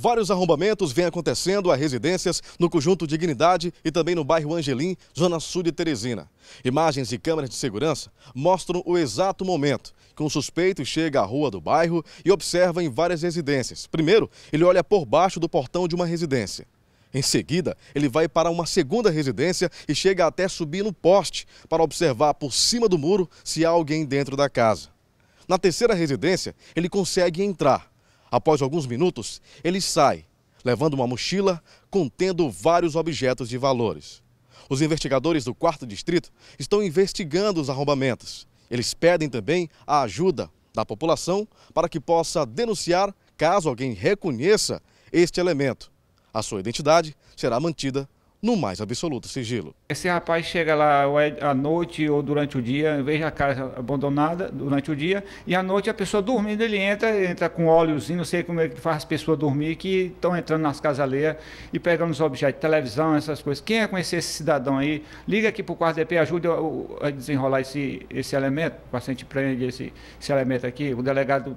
Vários arrombamentos vêm acontecendo a residências no conjunto Dignidade e também no bairro Angelim, zona sul de Teresina. Imagens de câmeras de segurança mostram o exato momento que um suspeito chega à rua do bairro e observa em várias residências. Primeiro, ele olha por baixo do portão de uma residência. Em seguida, ele vai para uma segunda residência e chega até subir no poste para observar por cima do muro se há alguém dentro da casa. Na terceira residência, ele consegue entrar Após alguns minutos, ele sai, levando uma mochila contendo vários objetos de valores. Os investigadores do quarto distrito estão investigando os arrombamentos. Eles pedem também a ajuda da população para que possa denunciar caso alguém reconheça este elemento. A sua identidade será mantida no mais absoluto sigilo. Esse rapaz chega lá é à noite ou durante o dia, veja a casa abandonada durante o dia, e à noite a pessoa dormindo, ele entra, entra com óleos, não sei como é que faz as pessoas dormir, que estão entrando nas casas e pegando os objetos, televisão, essas coisas. Quem é conhecer esse cidadão aí? Liga aqui para o quarto EP, ajude a, desenrolar esse, esse elemento, o paciente prende esse, esse elemento aqui, o delegado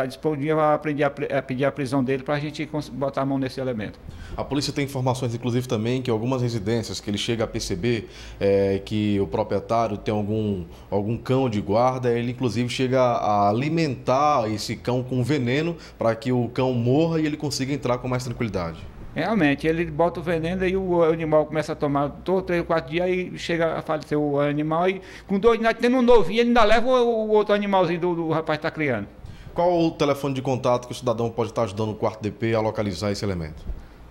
está disponível a, pedir a, a pedir a prisão dele para a gente botar a mão nesse elemento. A polícia tem informações, inclusive, também que algumas residências que ele chega a perceber é, que o proprietário tem algum, algum cão de guarda, ele, inclusive, chega a alimentar esse cão com veneno para que o cão morra e ele consiga entrar com mais tranquilidade. Realmente, ele bota o veneno e o animal começa a tomar todo três, quatro dias e chega a falecer o animal e com dois anos tendo um novinho, ele ainda leva o, o outro animalzinho do, do rapaz que está criando. Qual o telefone de contato que o cidadão pode estar ajudando o quarto DP a localizar esse elemento?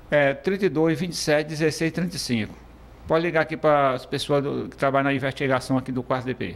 É 32 27 16 35. Pode ligar aqui para as pessoas do, que trabalham na investigação aqui do quarto DP.